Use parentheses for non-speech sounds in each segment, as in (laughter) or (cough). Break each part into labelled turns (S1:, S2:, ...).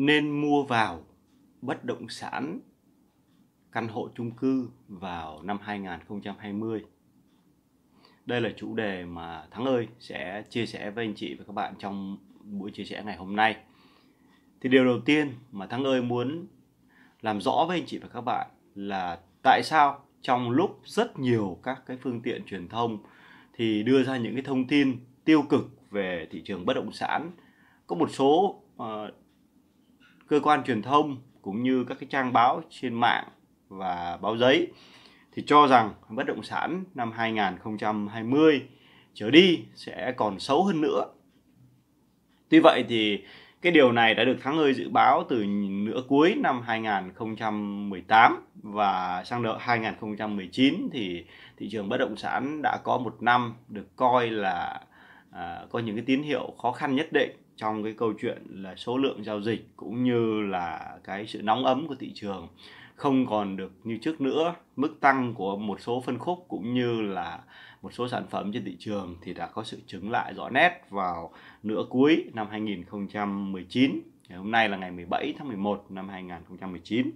S1: nên mua vào bất động sản căn hộ chung cư vào năm 2020. Đây là chủ đề mà Thắng ơi sẽ chia sẻ với anh chị và các bạn trong buổi chia sẻ ngày hôm nay. Thì điều đầu tiên mà Thắng ơi muốn làm rõ với anh chị và các bạn là tại sao trong lúc rất nhiều các cái phương tiện truyền thông thì đưa ra những cái thông tin tiêu cực về thị trường bất động sản có một số uh, cơ quan truyền thông cũng như các cái trang báo trên mạng và báo giấy thì cho rằng bất động sản năm 2020 trở đi sẽ còn xấu hơn nữa. Tuy vậy thì cái điều này đã được Thắng Hơi dự báo từ nửa cuối năm 2018 và sang đợi 2019 thì thị trường bất động sản đã có một năm được coi là à, có những cái tín hiệu khó khăn nhất định trong cái câu chuyện là số lượng giao dịch cũng như là cái sự nóng ấm của thị trường không còn được như trước nữa mức tăng của một số phân khúc cũng như là một số sản phẩm trên thị trường thì đã có sự chứng lại rõ nét vào nửa cuối năm 2019 ngày hôm nay là ngày 17 tháng 11 năm 2019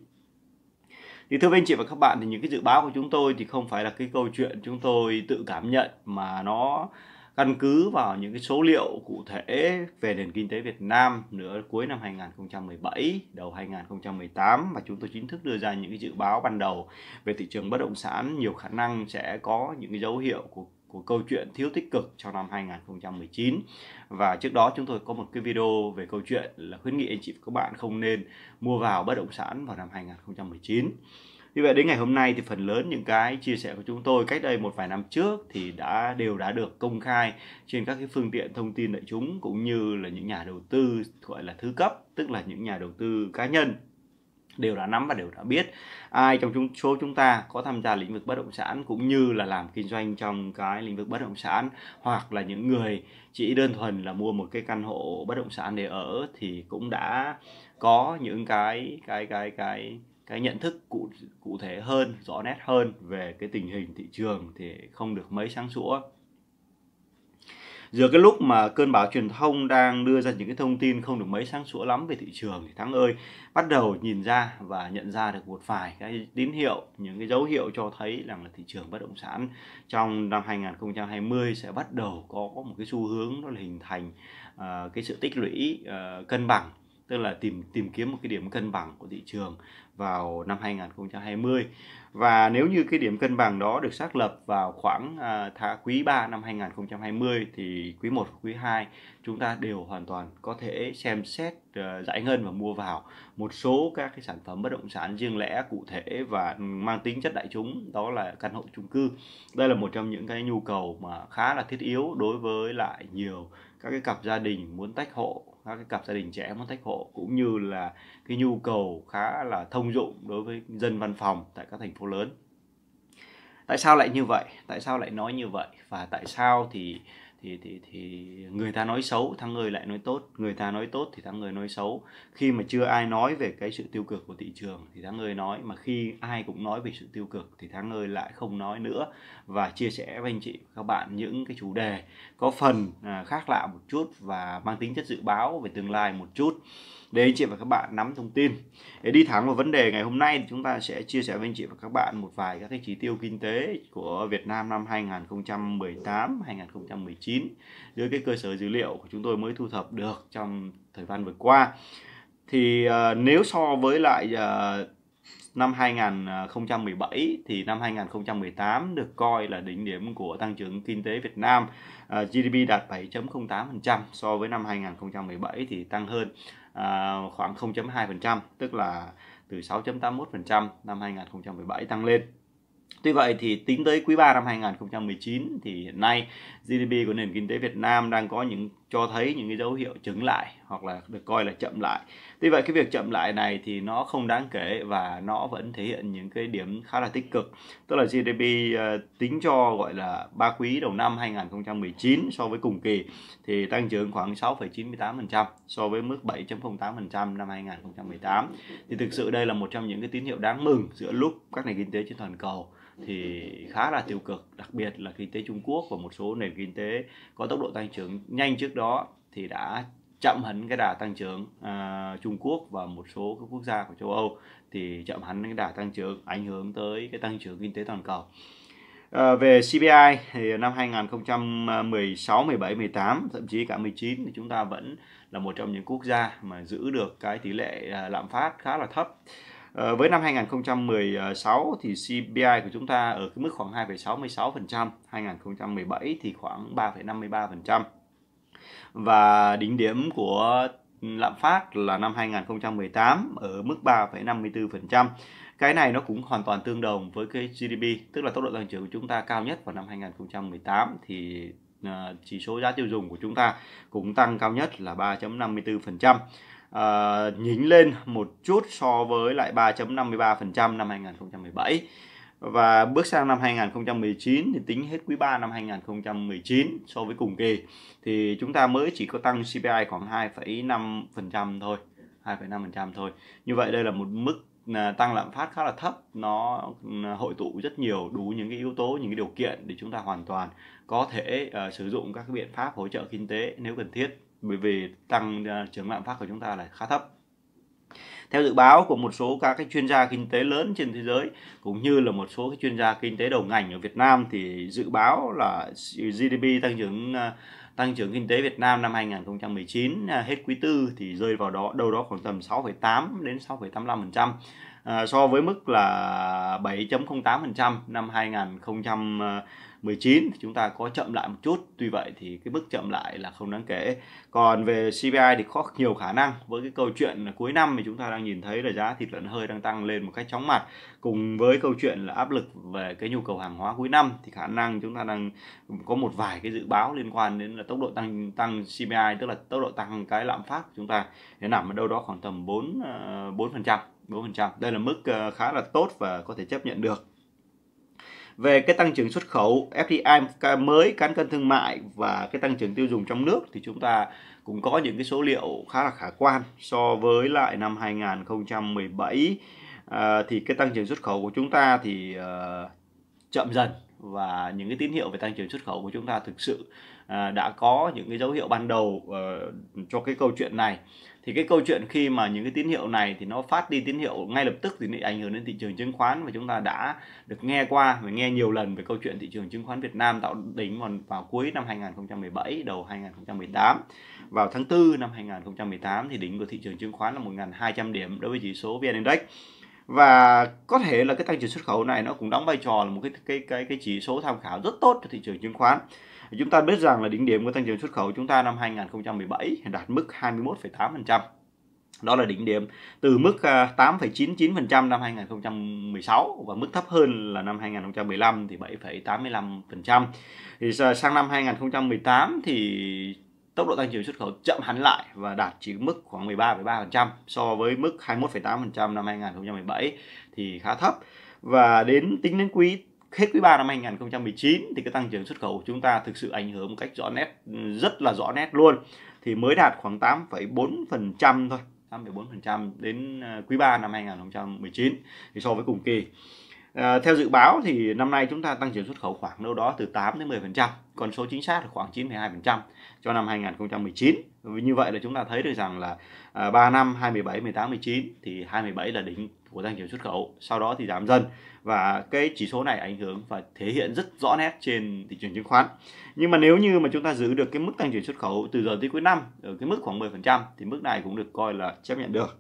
S1: thì thưa anh chị và các bạn thì những cái dự báo của chúng tôi thì không phải là cái câu chuyện chúng tôi tự cảm nhận mà nó căn cứ vào những cái số liệu cụ thể về nền kinh tế Việt Nam nửa cuối năm 2017, đầu 2018 và chúng tôi chính thức đưa ra những cái dự báo ban đầu về thị trường bất động sản nhiều khả năng sẽ có những cái dấu hiệu của của câu chuyện thiếu tích cực trong năm 2019 và trước đó chúng tôi có một cái video về câu chuyện là khuyến nghị anh chị và các bạn không nên mua vào bất động sản vào năm 2019 như vậy đến ngày hôm nay thì phần lớn những cái chia sẻ của chúng tôi cách đây một vài năm trước thì đã đều đã được công khai trên các cái phương tiện thông tin đại chúng cũng như là những nhà đầu tư gọi là thứ cấp tức là những nhà đầu tư cá nhân đều đã nắm và đều đã biết ai trong chúng số chúng ta có tham gia lĩnh vực bất động sản cũng như là làm kinh doanh trong cái lĩnh vực bất động sản hoặc là những người chỉ đơn thuần là mua một cái căn hộ bất động sản để ở thì cũng đã có những cái cái cái cái cái nhận thức cụ cụ thể hơn rõ nét hơn về cái tình hình thị trường thì không được mấy sáng sủa giữa cái lúc mà cơn bão truyền thông đang đưa ra những cái thông tin không được mấy sáng sủa lắm về thị trường thì thắng ơi bắt đầu nhìn ra và nhận ra được một vài cái tín hiệu những cái dấu hiệu cho thấy rằng là thị trường bất động sản trong năm 2020 sẽ bắt đầu có một cái xu hướng nó là hình thành uh, cái sự tích lũy uh, cân bằng tức là tìm tìm kiếm một cái điểm cân bằng của thị trường vào năm 2020 và nếu như cái điểm cân bằng đó được xác lập vào khoảng à, tháng quý 3 năm 2020 thì quý 1 và quý 2 chúng ta đều hoàn toàn có thể xem xét ờ, giải ngân và mua vào một số các cái sản phẩm bất động sản riêng lẻ cụ thể và mang tính chất đại chúng đó là căn hộ chung cư. Đây là một trong những cái nhu cầu mà khá là thiết yếu đối với lại nhiều các cái cặp gia đình muốn tách hộ các cái cặp gia đình trẻ muốn tách hộ cũng như là cái nhu cầu khá là thông dụng đối với dân văn phòng tại các thành phố lớn tại sao lại như vậy tại sao lại nói như vậy và tại sao thì thì thì thì người ta nói xấu thằng người lại nói tốt người ta nói tốt thì thằng người nói xấu khi mà chưa ai nói về cái sự tiêu cực của thị trường thì thằng người nói mà khi ai cũng nói về sự tiêu cực thì thằng người lại không nói nữa và chia sẻ với anh chị các bạn những cái chủ đề có phần à, khác lạ một chút và mang tính chất dự báo về tương lai một chút để anh chị và các bạn nắm thông tin để đi thẳng vào vấn đề ngày hôm nay thì chúng ta sẽ chia sẻ với anh chị và các bạn một vài các cái chỉ tiêu kinh tế của Việt Nam năm 2018 2019 dưới cái cơ sở dữ liệu của chúng tôi mới thu thập được trong thời gian vừa qua thì uh, nếu so với lại uh, năm 2017 thì năm 2018 được coi là đỉnh điểm của tăng trưởng kinh tế Việt Nam. Ờ, GDP đạt 7.08% so với năm 2017 thì tăng hơn À, khoảng 0.2% tức là từ 6.81% năm 2017 tăng lên. Tuy vậy thì tính tới quý 3 năm 2019 thì hiện nay GDP của nền kinh tế Việt Nam đang có những cho thấy những cái dấu hiệu chứng lại hoặc là được coi là chậm lại. Tuy vậy cái việc chậm lại này thì nó không đáng kể và nó vẫn thể hiện những cái điểm khá là tích cực. Tức là GDP ờ, tính cho gọi là ba quý đầu năm 2019 so với cùng kỳ thì tăng trưởng khoảng 6,98% so với mức 7.08% năm 2018. Thì thực sự đây là một trong những cái tín hiệu đáng mừng giữa lúc các nền kinh tế trên toàn cầu thì khá là tiêu cực đặc biệt là kinh tế Trung Quốc và một số nền kinh tế có tốc độ tăng trưởng nhanh trước đó thì đã chậm hẳn cái đà tăng trưởng uh, Trung Quốc và một số các quốc gia của châu Âu thì chậm hẳn cái đà tăng trưởng ảnh hưởng tới cái tăng trưởng kinh tế toàn cầu. À, về CPI thì năm 2016, 17, 18 thậm chí cả 19 thì chúng ta vẫn là một trong những quốc gia mà giữ được cái tỷ lệ à, lạm phát khá là thấp. Ờ, với năm 2016 thì CPI của chúng ta ở cái mức khoảng 2,66%, 2017 thì khoảng 3,53%. Và đỉnh điểm của lạm phát là năm 2018 ở mức 3,54%. Cái này nó cũng hoàn toàn tương đồng với cái GDP, tức là tốc độ tăng trưởng của chúng ta cao nhất vào năm 2018 thì ờ, chỉ số giá tiêu dùng của chúng ta cũng tăng cao nhất là 3.54% à, ờ, nhính lên một chút so với lại 3.53% năm 2017 và bước sang năm 2019 thì tính hết quý 3 năm 2019 so với cùng kỳ thì chúng ta mới chỉ có tăng CPI khoảng 2,5% thôi 2,5% thôi như vậy đây là một mức à, tăng lạm phát khá là thấp nó à, hội tụ rất nhiều đủ những cái yếu tố những cái điều kiện để chúng ta hoàn toàn có thể uh, sử dụng các cái biện pháp hỗ trợ kinh tế nếu cần thiết bởi vì tăng à, trưởng lạm phát của chúng ta là khá thấp theo dự báo của một số các cái chuyên gia kinh tế lớn trên thế giới cũng như là một số cái chuyên gia kinh tế đầu ngành ở Việt Nam thì dự báo là GDP tăng trưởng à, tăng trưởng kinh tế Việt Nam năm 2019 à, hết quý tư thì rơi vào đó đâu đó khoảng tầm 6,8 đến 6,85% so với mức là 7.08% năm 2000 19 thì chúng ta có chậm lại một chút tuy vậy thì cái mức chậm lại là không đáng kể còn về CPI thì có nhiều khả năng với cái câu chuyện cuối năm thì chúng ta đang nhìn thấy là giá thịt lợn hơi đang tăng lên một cách chóng mặt cùng với câu chuyện là áp lực về cái nhu cầu hàng hóa cuối năm thì khả năng chúng ta đang có một vài cái dự báo liên quan đến là tốc độ tăng tăng CPI tức là tốc độ tăng cái lạm phát của chúng ta để nằm ở đâu đó khoảng tầm 4 4% 4%. Đây là mức ờ, khá là tốt và có thể chấp nhận được về cái tăng trưởng xuất khẩu FDI mới cán cân thương mại và cái tăng trưởng tiêu dùng trong nước thì chúng ta cũng có những cái số liệu khá là khả quan so với lại năm 2017 à, thì cái tăng trưởng xuất khẩu của chúng ta thì uh, chậm dần và những cái tín hiệu về tăng trưởng xuất khẩu của chúng ta thực sự À, đã có những cái dấu hiệu ban đầu ờ, cho cái câu chuyện này thì cái câu chuyện khi mà những cái tín hiệu này thì nó phát đi tín hiệu ngay lập tức thì nó ảnh hưởng đến thị trường chứng khoán và chúng ta đã được nghe qua và nghe nhiều lần về câu chuyện thị trường chứng khoán Việt Nam tạo đỉnh vào, vào cuối năm 2017 đầu 2018 vào tháng 4 năm 2018 thì đỉnh của thị trường chứng khoán là 1.200 điểm đối với chỉ số VN Index và có thể là cái tăng trưởng xuất khẩu này nó cũng đóng vai trò là một cái cái cái cái chỉ số tham khảo rất tốt cho thị trường chứng khoán thì chúng ta biết rằng là đỉnh điểm của tăng trưởng xuất khẩu chúng ta năm 2017 đạt mức 21,8%. Đó là đỉnh điểm từ mức 8,99% à, năm 2016 và mức thấp hơn là năm 2015 thì 7,85%. Thì sang năm 2018 thì tốc độ tăng trưởng xuất khẩu chậm hẳn lại và đạt chỉ mức khoảng 13,3% so với mức 21,8% năm 2017 thì khá thấp. Và đến tính đến quý hết quý 3 năm 2019 thì cái tăng trưởng xuất khẩu của chúng ta thực sự ảnh hưởng một cách rõ nét ừ, rất là rõ nét luôn thì mới đạt khoảng 8,4% thôi 8,4% đến ờ, quý 3 năm 2019 thì so với cùng kỳ À, theo dự báo thì năm nay chúng ta tăng trưởng xuất khẩu khoảng đâu đó từ 8 đến 10%, còn số chính xác là khoảng 9,2% cho năm 2019. Như vậy là chúng ta thấy được rằng là à, ờ, 3 năm 2017, 18, 19 thì 27 là đỉnh của doanh nghiệp xuất khẩu sau đó thì giảm dần và cái chỉ số này ảnh hưởng và thể hiện rất rõ nét trên thị trường chứng khoán nhưng mà nếu như mà chúng ta giữ được cái mức tăng trưởng xuất khẩu từ giờ tới cuối năm ở cái mức khoảng 10% thì mức này cũng được coi là chấp nhận được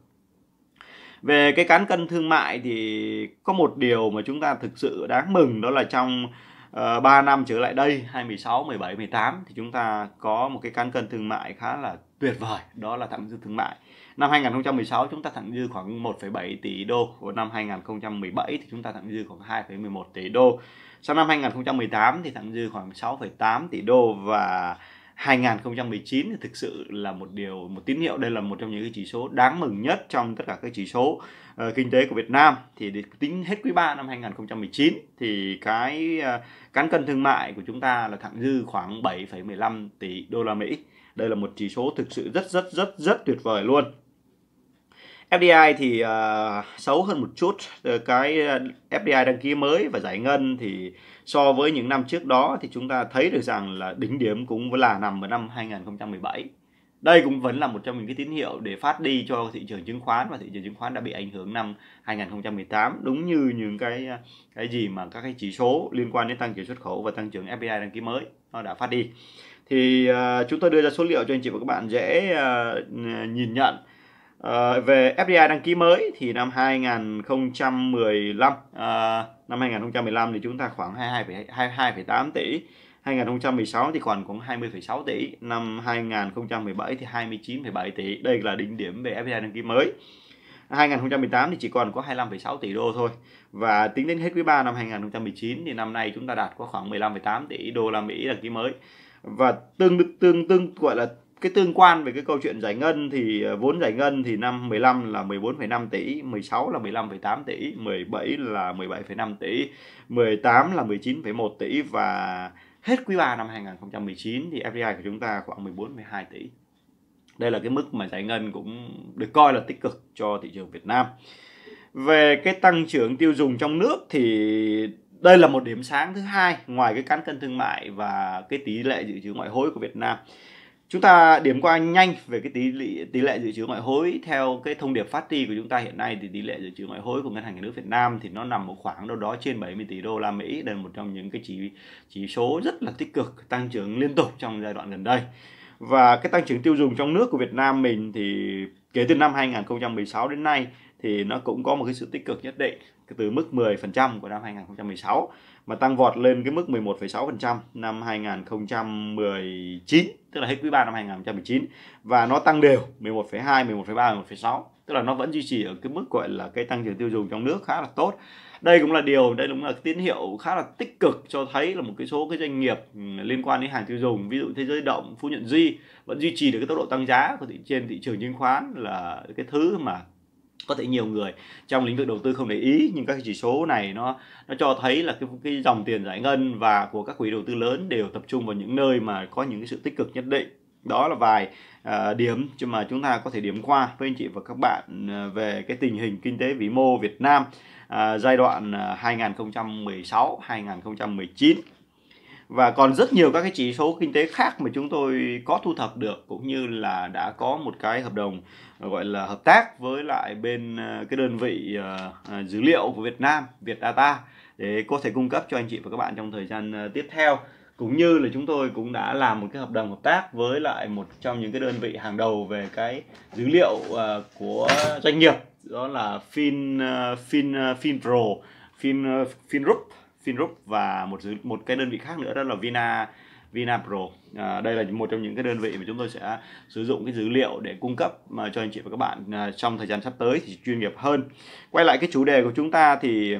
S1: về cái cán cân thương mại thì có một điều mà chúng ta thực sự đáng mừng đó là trong uh, ờ, 3 năm trở lại đây 2016, 17, 18 thì chúng ta có một cái cán cân thương mại khá là tuyệt vời đó là thặng dư thương mại năm 2016 chúng ta thặng dư khoảng 1,7 tỷ đô của năm 2017 thì chúng ta thặng dư khoảng 2,11 tỷ đô sau năm 2018 thì thặng dư khoảng 6,8 tỷ đô và 2019 thì thực sự là một điều một tín hiệu đây là một trong những cái chỉ số đáng mừng nhất trong tất cả các chỉ số uh, kinh tế của Việt Nam thì tính hết quý 3 năm 2019 thì cái uh, cán cân thương mại của chúng ta là thặng dư khoảng 7,15 tỷ đô la Mỹ đây là một chỉ số thực sự rất rất rất rất tuyệt vời luôn. FDI thì uh, xấu hơn một chút ờ, cái à, FDI đăng ký mới và giải ngân thì so với những năm trước đó thì chúng ta thấy được rằng là đỉnh điểm cũng là nằm ở năm 2017 đây cũng vẫn là một trong những cái tín hiệu để phát đi cho thị trường chứng khoán và thị trường chứng khoán đã bị ảnh hưởng năm 2018 đúng như những cái à, cái gì mà các cái chỉ số liên quan đến tăng trưởng xuất khẩu và tăng trưởng FDI đăng ký mới nó đã phát đi thì uh, chúng tôi đưa ra số liệu cho anh chị và các bạn dễ uh, nhìn nhận uh, về FDI đăng ký mới thì năm 2015 uh, năm 2015 thì chúng ta khoảng 22,8 tỷ 2016 thì khoảng cũng 20,6 tỷ năm 2017 thì 29,7 tỷ đây là đỉnh điểm về FDI đăng ký mới 2018 thì chỉ còn có 25,6 tỷ đô thôi và tính đến hết quý 3 năm 2019 thì năm nay chúng ta đạt có khoảng 15,8 tỷ đô la Mỹ đăng ký mới và tương tương tương gọi là cái tương quan về cái câu chuyện giải ngân thì ờ, vốn giải ngân thì năm 15 là 14,5 tỷ, 16 là 15,8 tỷ, 17 là 17,5 tỷ, 18 là 19,1 tỷ và hết quý 3 năm 2019 thì FDI của chúng ta khoảng 14,2 tỷ. Đây là cái mức mà giải ngân cũng được coi là tích cực cho thị trường Việt Nam. Về cái tăng trưởng tiêu dùng trong nước thì đây là một điểm sáng thứ hai ngoài cái cán cân thương mại và cái tỷ lệ dự trữ ngoại hối của Việt Nam chúng ta điểm qua nhanh về cái tỷ lệ tỷ lệ dự trữ ngoại hối theo cái thông điệp phát đi của chúng ta hiện nay thì tỷ lệ dự trữ ngoại hối của ngân hàng nhà nước Việt Nam thì nó nằm một khoảng đâu đó trên 70 tỷ đô la Mỹ đây là một trong những cái chỉ chỉ số rất là tích cực tăng trưởng liên tục trong giai đoạn gần đây và cái tăng trưởng tiêu dùng trong nước của Việt Nam mình thì kể từ năm 2016 đến nay thì nó cũng có một cái sự tích cực nhất định từ mức 10% của năm 2016 mà tăng vọt lên cái mức 11,6% năm 2019 tức là hết quý 3 năm 2019 và nó tăng đều 11,2, 11,3, 11,6 tức là nó vẫn duy trì ở cái mức gọi là cái tăng trưởng tiêu dùng trong nước khá là tốt đây cũng là điều đây cũng là tín hiệu khá là tích cực cho thấy là một cái số cái doanh nghiệp ừ, liên quan đến hàng tiêu dùng ví dụ thế giới động phú nhuận duy vẫn duy trì được cái tốc độ tăng giá của thị trên thị trường chứng khoán là cái thứ mà có thể nhiều người trong lĩnh vực đầu tư không để ý nhưng các chỉ số này nó nó cho thấy là cái, cái dòng tiền giải ngân và của các quỹ đầu tư lớn đều tập trung vào những nơi mà có những cái sự tích cực nhất định đó là vài uh, điểm mà chúng ta có thể điểm qua với anh chị và các bạn à, về cái tình hình kinh tế vĩ mô Việt Nam uh, giai đoạn 2016 2019 và còn rất nhiều các cái chỉ số kinh tế khác mà chúng tôi có thu thập được cũng như là đã có một cái hợp đồng ờ, gọi là hợp tác với lại bên ờ, cái đơn vị ờ, dữ liệu của Việt Nam, Vietdata để có thể cung cấp cho anh chị và các bạn trong thời gian tiếp theo cũng như là chúng tôi cũng đã làm một cái hợp đồng hợp tác với lại một trong những cái đơn vị hàng đầu về cái dữ liệu của doanh nghiệp đó là Fin Fin FinPro, Fin Finrup Finrup và một một cái đơn vị khác nữa đó là Vina Vinapro. À, đây là một trong những cái đơn vị mà chúng tôi sẽ sử dụng cái dữ liệu để cung cấp mà cho anh chị và các bạn à, trong thời gian sắp tới thì chuyên nghiệp hơn. Quay lại cái chủ đề của chúng ta thì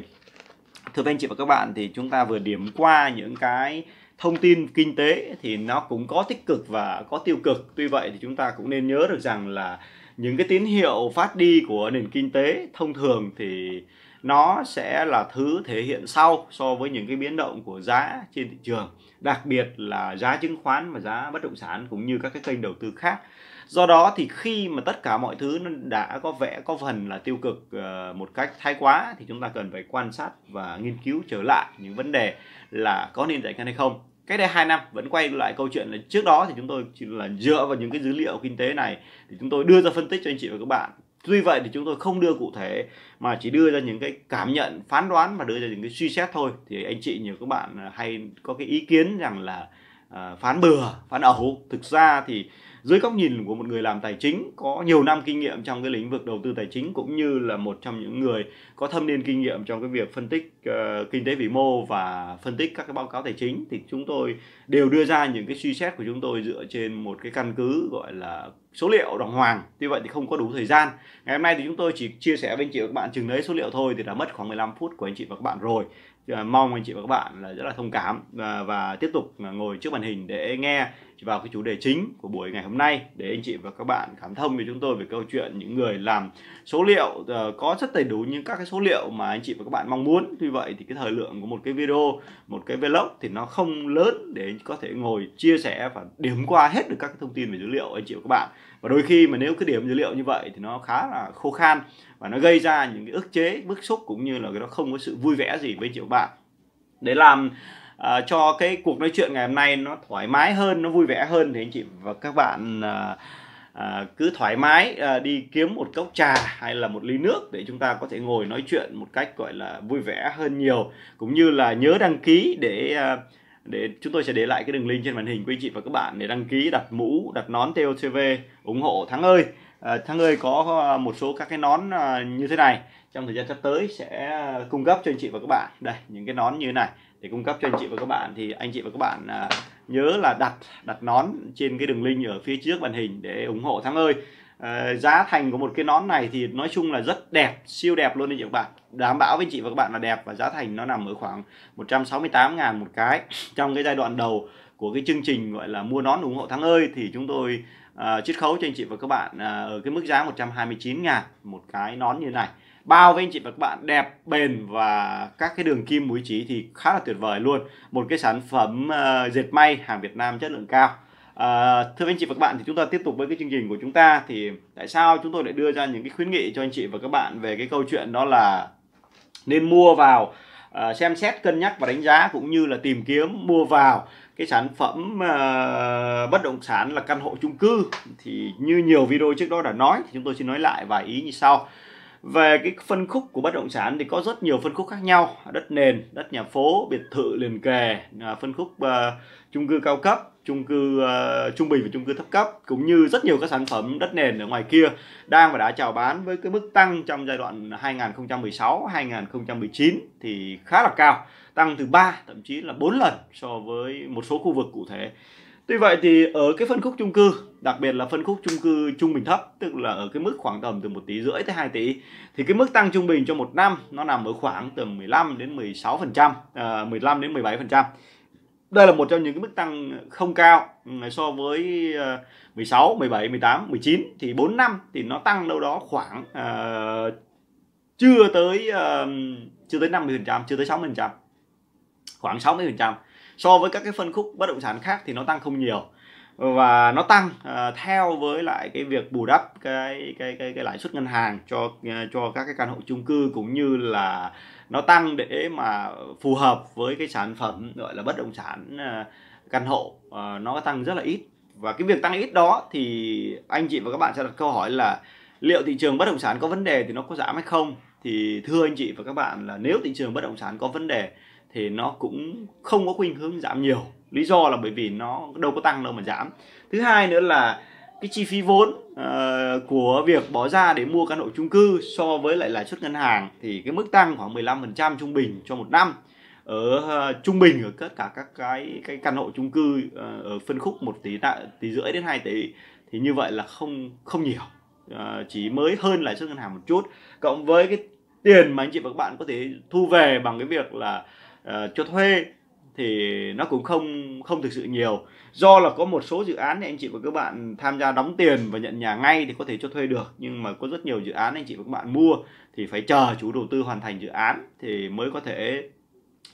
S1: thưa anh chị và các bạn thì chúng ta vừa điểm qua những cái thông tin kinh tế thì nó cũng có tích cực và có tiêu cực. Tuy vậy thì chúng ta cũng nên nhớ được rằng là những cái tín hiệu phát đi của nền kinh tế thông thường thì nó sẽ là thứ thể hiện sau so với những cái biến động của giá trên thị trường đặc biệt là giá chứng khoán và giá bất động sản cũng như các cái kênh đầu tư khác do đó thì khi mà tất cả mọi thứ nó đã có vẻ có phần là tiêu cực ờ, một cách thái quá thì chúng ta cần phải quan sát và nghiên cứu trở lại những vấn đề là có nên giải ngân hay không cách đây 2 năm vẫn quay lại câu chuyện là trước đó thì chúng tôi chỉ là dựa vào những cái dữ liệu kinh tế này thì chúng tôi đưa ra phân tích cho anh chị và các bạn tuy vậy thì chúng tôi không đưa cụ thể mà chỉ đưa ra những cái cảm nhận phán đoán và đưa ra những cái suy xét thôi thì anh chị nhiều các bạn hay có cái ý kiến rằng là ờ, phán bừa phán ẩu thực ra thì dưới góc nhìn của một người làm tài chính có nhiều năm kinh nghiệm trong cái lĩnh vực đầu tư tài chính cũng như là một trong những người có thâm niên kinh nghiệm trong cái việc phân tích uh, kinh tế vĩ mô và phân tích các cái báo cáo tài chính thì chúng tôi đều đưa ra những cái suy xét của chúng tôi dựa trên một cái căn cứ gọi là số liệu đồng hoàng tuy vậy thì không có đủ thời gian ngày hôm nay thì chúng tôi chỉ chia sẻ với anh chị và các bạn chừng đấy số liệu thôi thì đã mất khoảng 15 phút của anh chị và các bạn rồi À, mong anh chị và các bạn là rất là thông cảm và, và tiếp tục ngồi trước màn hình để nghe vào cái chủ đề chính của buổi ngày hôm nay để anh chị và các bạn cảm thông với chúng tôi về câu chuyện những người làm số liệu ờ, có rất đầy đủ những các cái số liệu mà anh chị và các bạn mong muốn tuy vậy thì cái thời lượng của một cái video một cái vlog thì nó không lớn để có thể ngồi chia sẻ và điểm qua hết được các cái thông tin về dữ liệu anh chị và các bạn và đôi khi mà nếu cái điểm dữ liệu như vậy thì nó khá là khô khan và nó gây ra những cái ức chế bức xúc cũng như là cái đó không có sự vui vẻ gì với nhiều bạn để làm uh, cho cái cuộc nói chuyện ngày hôm nay nó thoải mái hơn nó vui vẻ hơn thì anh chị và các bạn à, uh, cứ thoải mái à, đi kiếm một cốc trà hay là một ly nước để chúng ta có thể ngồi nói chuyện một cách gọi là vui vẻ hơn nhiều cũng như là nhớ đăng ký để à, để chúng tôi sẽ để lại cái đường link trên màn hình quý anh chị và các bạn để đăng ký đặt mũ đặt nón TOCV ủng hộ Thắng ơi à, Thắng ơi có à, một số các cái nón à, như thế này trong thời gian sắp tới sẽ à, cung cấp cho anh chị và các bạn đây những cái nón như thế này để cung cấp cho anh chị và các bạn thì anh chị và các bạn nhớ là đặt đặt nón trên cái đường link ở phía trước màn hình để ủng hộ Thắng ơi Ờ, giá thành của một cái nón này thì nói chung là rất đẹp siêu đẹp luôn đấy các bạn đảm bảo với chị và các bạn là đẹp và giá thành nó nằm ở khoảng 168 ngàn một cái (sniffs) trong cái giai đoạn đầu của cái chương trình gọi là mua nón ủng hộ tháng ơi thì chúng tôi uh, chiết khấu cho anh chị và các bạn uh, ở cái mức giá 129 ngàn một cái nón như này bao với anh chị và các bạn đẹp bền và các cái đường kim mũi chỉ thì khá là tuyệt vời luôn một cái sản phẩm uh, dệt may hàng Việt Nam chất lượng cao À, thưa anh chị và các bạn thì chúng ta tiếp tục với cái chương trình của chúng ta thì tại sao chúng tôi lại đưa ra những cái khuyến nghị cho anh chị và các bạn về cái câu chuyện đó là nên mua vào à, xem xét cân nhắc và đánh giá cũng như là tìm kiếm mua vào cái sản phẩm à, bất động sản là căn hộ chung cư thì như nhiều video trước đó đã nói thì chúng tôi xin nói lại vài ý như sau về cái phân khúc của bất động sản thì có rất nhiều phân khúc khác nhau đất nền đất nhà phố biệt thự liền kề à, phân khúc uh, chung cư cao cấp chung cư uh, trung bình và chung cư thấp cấp cũng như rất nhiều các sản phẩm đất nền ở ngoài kia đang và đã chào bán với cái mức tăng trong giai đoạn 2016 2019 thì khá là cao tăng từ 3 thậm chí là 4 lần so với một số khu vực cụ thể Tuy vậy thì ở cái phân khúc chung cư, đặc biệt là phân khúc chung cư trung bình thấp, tức là ở cái mức khoảng tầm từ 1 tỷ rưỡi tới 2 tỷ thì cái mức tăng trung bình cho một năm nó nằm ở khoảng từ 15 đến 16%, à, 15 đến 17% đây là một trong những cái mức tăng không cao ừ, so với 16, 17, 18, 19 thì 4 năm thì nó tăng đâu đó khoảng uh, chưa tới uh, chưa tới 50%, chưa tới 60%. Khoảng 60% so với các cái phân khúc bất động sản khác thì nó tăng không nhiều và nó tăng uh, theo với lại cái việc bù đắp cái cái cái, cái lãi suất ngân hàng cho uh, cho các cái căn hộ chung cư cũng như là nó tăng để mà phù hợp với cái sản phẩm gọi là bất động sản à, căn hộ à, nó tăng rất là ít và cái việc tăng ít đó thì anh chị và các bạn sẽ đặt câu hỏi là liệu thị trường bất động sản có vấn đề thì nó có giảm hay không thì thưa anh chị và các bạn là nếu thị trường bất động sản có vấn đề thì nó cũng không có khuynh hướng giảm nhiều lý do là bởi vì nó đâu có tăng đâu mà giảm thứ hai nữa là cái chi phí vốn uh, của việc bỏ ra để mua căn hộ chung cư so với lại lãi suất ngân hàng thì cái mức tăng khoảng 15% trung bình cho một năm ở uh, trung bình ở tất cả các cái cái căn hộ chung cư uh, ở phân khúc 1 tỷ tạ tỷ rưỡi đến 2 tỷ thì như vậy là không không nhiều uh, chỉ mới hơn lãi suất ngân hàng một chút cộng với cái tiền mà anh chị và các bạn có thể thu về bằng cái việc là uh, cho thuê thì nó cũng không không thực sự nhiều do là có một số dự án thì anh chị và các bạn tham gia đóng tiền và nhận nhà ngay thì có thể cho thuê được nhưng mà có rất nhiều dự án anh chị và các bạn mua thì phải chờ chủ đầu tư hoàn thành dự án thì mới có thể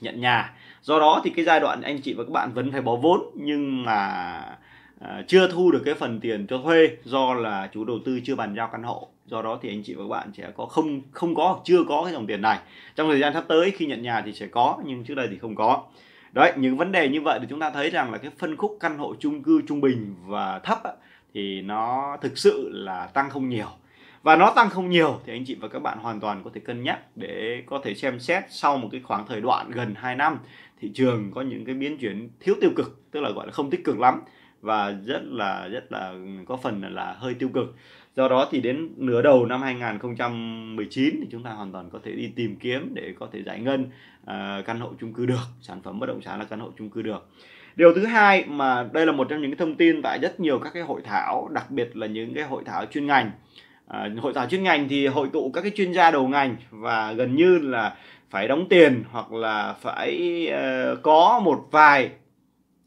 S1: nhận nhà do đó thì cái giai đoạn anh chị và các bạn vẫn phải bỏ vốn nhưng mà à, chưa thu được cái phần tiền cho thuê do là chủ đầu tư chưa bàn giao căn hộ do đó thì anh chị và các bạn sẽ có không không có hoặc chưa có cái dòng tiền này trong thời gian sắp tới khi nhận nhà thì sẽ có nhưng trước đây thì không có đấy những vấn đề như vậy thì chúng ta thấy rằng là cái phân khúc căn hộ chung cư trung bình và thấp á, thì nó thực sự là tăng không nhiều và nó tăng không nhiều thì anh chị và các bạn hoàn toàn có thể cân nhắc để có thể xem xét sau một cái khoảng thời đoạn gần 2 năm thị trường có những cái biến chuyển thiếu tiêu cực tức là gọi là không tích cực lắm và rất là rất là có phần là, hơi tiêu cực do đó thì đến nửa đầu năm 2019 thì chúng ta hoàn toàn có thể đi tìm kiếm để có thể giải ngân À, căn hộ chung cư được sản phẩm bất động sản là căn hộ chung cư được điều thứ hai mà đây là một trong những thông tin tại rất nhiều các cái hội thảo đặc biệt là những cái hội thảo chuyên ngành à, hội thảo chuyên ngành thì hội tụ các cái chuyên gia đầu ngành và gần như là phải đóng tiền hoặc là phải ờ, có một vài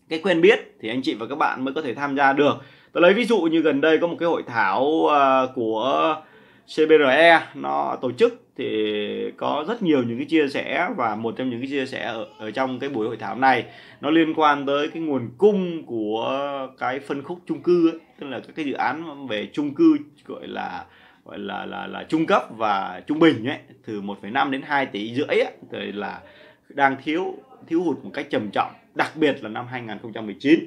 S1: cái quen biết thì anh chị và các bạn mới có thể tham gia được tôi lấy ví dụ như gần đây có một cái hội thảo ờ, của CBRE nó tổ chức thì có rất nhiều những cái chia sẻ và một trong những cái chia sẻ ở, ở trong cái buổi hội thảo này nó liên quan tới cái nguồn cung của cái phân khúc chung cư ấy, tức là các cái dự án về chung cư gọi là gọi là là là trung cấp và trung bình ấy từ 1,5 đến 2 tỷ rưỡi ấy, thì là đang thiếu thiếu hụt một cách trầm trọng đặc biệt là năm 2019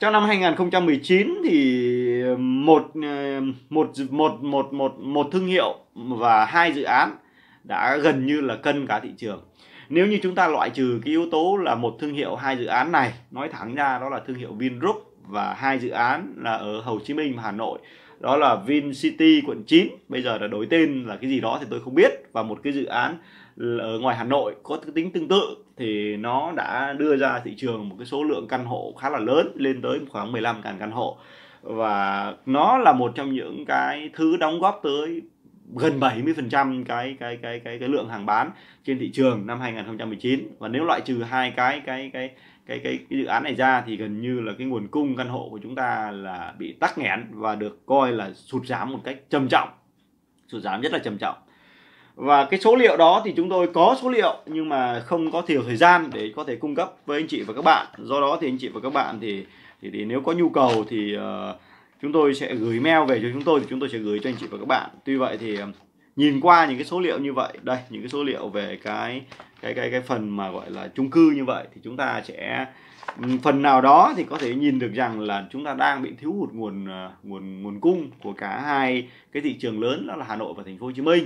S1: trong năm 2019 thì ờ, một ờ, một một một một một thương hiệu và hai dự án đã gần như là cân cả thị trường nếu như chúng ta loại trừ cái yếu tố là một thương hiệu hai dự án này nói thẳng ra đó là thương hiệu Vingroup và hai dự án là ở Hồ Chí Minh và Hà Nội đó là VinCity quận 9 bây giờ đã đổi tên là cái gì đó thì tôi không biết và một cái dự án ở ngoài Hà Nội có tính tương tự thì nó đã đưa ra thị trường một cái số lượng căn hộ khá là lớn lên tới khoảng 15.000 căn hộ và nó là một trong những cái thứ đóng góp tới gần 70% cái cái cái cái cái lượng hàng bán trên thị trường năm 2019 và nếu loại trừ hai cái cái cái cái cái, cái dự án này ra thì gần như là cái nguồn cung căn hộ của chúng ta là bị tắc nghẽn và được coi là sụt giảm một cách trầm trọng sụt giảm rất là trầm trọng và cái số liệu đó thì chúng tôi có số liệu nhưng mà không có nhiều thời gian để có thể cung cấp với anh chị và các bạn do đó thì anh chị và các bạn thì thì, thì nếu có nhu cầu thì uh, chúng tôi sẽ gửi mail về cho chúng tôi thì chúng tôi sẽ gửi cho anh chị và các bạn tuy vậy thì ờ, nhìn qua những cái số liệu như vậy đây những cái số liệu về cái cái cái cái phần mà gọi là chung cư như vậy thì chúng ta sẽ phần nào đó thì có thể nhìn được rằng là chúng ta đang bị thiếu hụt nguồn ờ, nguồn nguồn cung của cả hai cái thị trường lớn đó là Hà Nội và Thành phố Hồ Chí Minh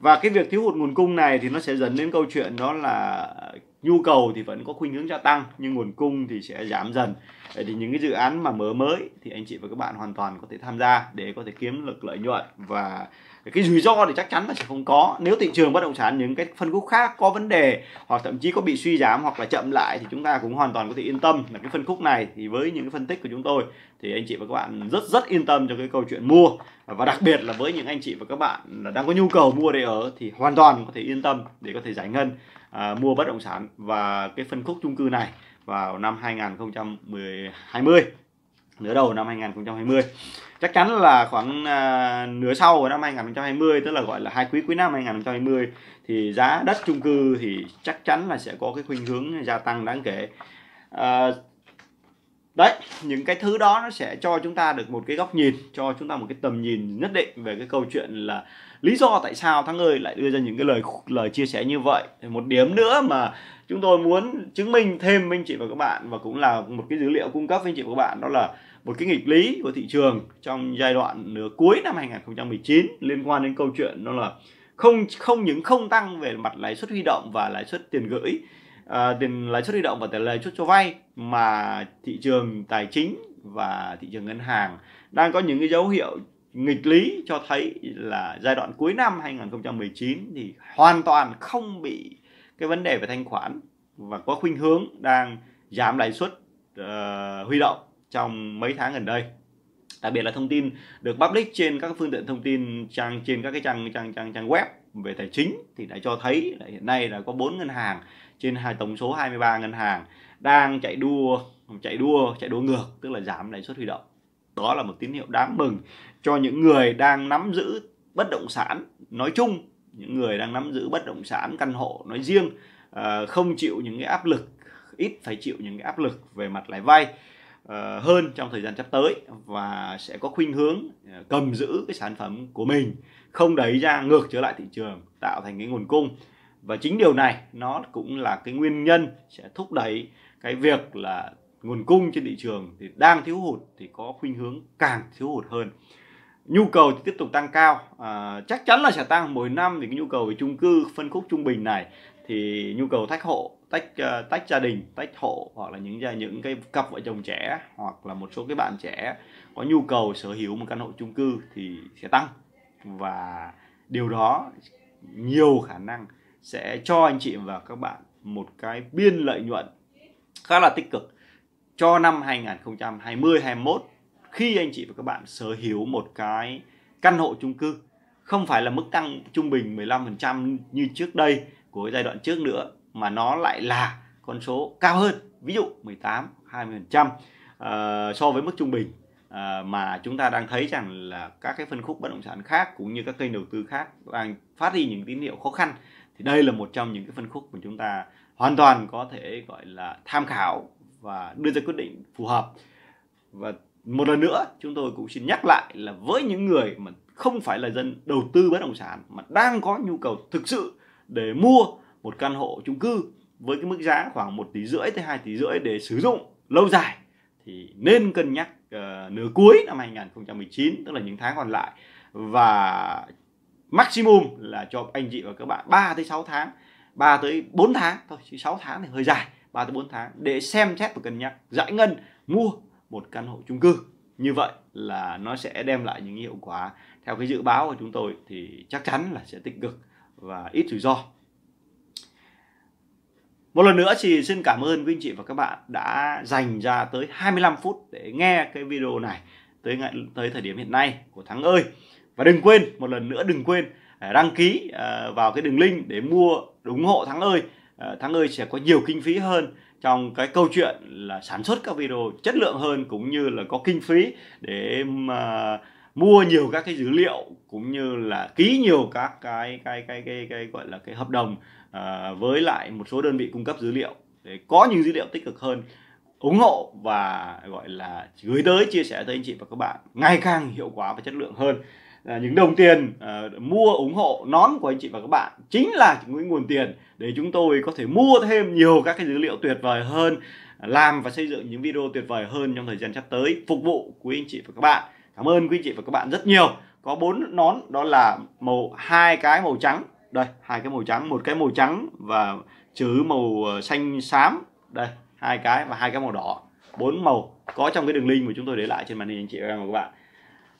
S1: và cái việc thiếu hụt nguồn cung này thì nó sẽ dẫn đến câu chuyện đó là nhu cầu thì vẫn có khuynh hướng gia tăng nhưng nguồn cung thì sẽ giảm dần vậy thì những cái dự án mà mở mới thì anh chị và các bạn hoàn toàn có thể tham gia để có thể kiếm được lợi nhuận và cái rủi ro thì chắc chắn là sẽ không có nếu thị trường bất động sản những cái phân khúc khác có vấn đề hoặc thậm chí có bị suy giảm hoặc là chậm lại thì chúng ta cũng hoàn toàn có thể yên tâm là cái phân khúc này thì với những cái phân tích của chúng tôi thì anh chị và các bạn rất rất yên tâm cho cái câu chuyện mua và đặc biệt là với những anh chị và các bạn đang có nhu cầu mua để ở thì hoàn toàn có thể yên tâm để có thể giải ngân à, mua bất động sản và cái phân khúc chung cư này vào năm 2020 nửa đầu năm 2020 chắc chắn là khoảng à, nửa sau của năm 2020 tức là gọi là hai quý cuối năm 2020 thì giá đất chung cư thì chắc chắn là sẽ có cái khuynh hướng gia tăng đáng kể à, đấy những cái thứ đó nó sẽ cho chúng ta được một cái góc nhìn cho chúng ta một cái tầm nhìn nhất định về cái câu chuyện là lý do tại sao thắng ơi lại đưa ra những cái lời lời chia sẻ như vậy một điểm nữa mà chúng tôi muốn chứng minh thêm với anh chị và các bạn và cũng là một cái dữ liệu cung cấp với anh chị và các bạn đó là một cái nghịch lý của thị trường trong giai đoạn nửa cuối năm 2019 liên quan đến câu chuyện đó là không không những không tăng về mặt lãi suất huy động và lãi suất tiền gửi à, tiền lãi suất huy động và tiền lãi suất cho vay mà thị trường tài chính và thị trường ngân hàng đang có những cái dấu hiệu nghịch lý cho thấy là giai đoạn cuối năm 2019 thì hoàn toàn không bị cái vấn đề về thanh khoản và có khuynh hướng đang giảm lãi suất uh, huy động trong mấy tháng gần đây đặc biệt là thông tin được public trên các phương tiện thông tin trang trên các cái trang trang trang trang web về tài chính thì đã cho thấy là hiện nay là có bốn ngân hàng trên hai tổng số 23 ngân hàng đang chạy đua chạy đua chạy đua ngược tức là giảm lãi suất huy động đó là một tín hiệu đáng mừng cho những người đang nắm giữ bất động sản nói chung những người đang nắm giữ bất động sản căn hộ nói riêng ờ, không chịu những cái áp lực ít phải chịu những cái áp lực về mặt lãi vay ờ, hơn trong thời gian sắp tới và sẽ có khuynh hướng ờ, cầm giữ cái sản phẩm của mình không đẩy ra ngược trở lại thị trường tạo thành cái nguồn cung và chính điều này nó cũng là cái nguyên nhân sẽ thúc đẩy cái việc là nguồn cung trên thị trường thì đang thiếu hụt thì có khuynh hướng càng thiếu hụt hơn nhu cầu thì tiếp tục tăng cao à, chắc chắn là sẽ tăng mỗi năm thì cái nhu cầu về chung cư phân khúc trung bình này thì nhu cầu tách hộ tách uh, tách gia đình tách hộ hoặc là những những cái cặp vợ chồng trẻ hoặc là một số cái bạn trẻ có nhu cầu sở hữu một căn hộ chung cư thì sẽ tăng và điều đó nhiều khả năng sẽ cho anh chị và các bạn một cái biên lợi nhuận khá là tích cực cho năm 2020 21 khi anh chị và các bạn sở hữu một cái căn hộ chung cư không phải là mức tăng trung bình 15% như trước đây của giai đoạn trước nữa mà nó lại là con số cao hơn ví dụ 18 20% uh, so với mức trung bình uh, mà chúng ta đang thấy rằng là các cái phân khúc bất động sản khác cũng như các kênh đầu tư khác đang phát đi những tín hiệu khó khăn thì đây là một trong những cái phân khúc mà chúng ta hoàn toàn có thể gọi là tham khảo và đưa ra quyết định phù hợp và một lần nữa chúng tôi cũng xin nhắc lại là với những người mà không phải là dân đầu tư bất động sản mà đang có nhu cầu thực sự để mua một căn hộ chung cư với cái mức giá khoảng 1 tỷ rưỡi tới 2 tỷ rưỡi để sử dụng lâu dài thì nên cân nhắc uh, nửa cuối năm 2019 tức là những tháng còn lại và maximum là cho anh chị và các bạn 3 tới 6 tháng 3 tới 4 tháng thôi chứ 6 tháng thì hơi dài 3 tới 4 tháng để xem xét và cân nhắc giải ngân mua một căn hộ chung cư như vậy là nó sẽ đem lại những hiệu quả theo cái dự báo của chúng tôi thì chắc chắn là sẽ tích cực và ít rủi ro một lần nữa thì xin cảm ơn quý anh chị và các bạn đã dành ra tới 25 phút để nghe cái video này tới tới thời điểm hiện nay của Thắng ơi. Và đừng quên, một lần nữa đừng quên à, đăng ký à, vào cái đường link để mua ủng hộ Thắng ơi Ờ, Thắng ơi sẽ có nhiều kinh phí hơn trong cái câu chuyện là sản xuất các video chất lượng hơn cũng như là có kinh phí để mà mua nhiều các cái dữ liệu cũng như là ký nhiều các cái cái cái cái, cái gọi là cái hợp đồng uh, với lại một số đơn vị cung cấp dữ liệu để có những dữ liệu tích cực hơn ủng hộ và gọi là gửi tới chia sẻ tới anh chị và các bạn ngày càng hiệu quả và chất lượng hơn À, những đồng tiền à, mua ủng hộ nón của anh chị và các bạn chính là những nguồn tiền để chúng tôi có thể mua thêm nhiều các cái dữ liệu tuyệt vời hơn làm và xây dựng những video tuyệt vời hơn trong thời gian sắp tới phục vụ quý anh chị và các bạn cảm ơn quý anh chị và các bạn rất nhiều có bốn nón đó là màu hai cái màu trắng đây hai cái màu trắng một cái màu trắng và chữ màu ờ, xanh xám đây hai cái và hai cái màu đỏ bốn màu có trong cái đường link mà chúng tôi để lại trên màn hình anh chị và các bạn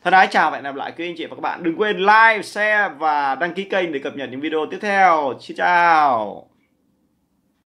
S1: Thân ái chào và hẹn gặp lại quý anh chị và các bạn. Đừng quên like, share và đăng ký kênh để cập nhật những video tiếp theo. Xin chào.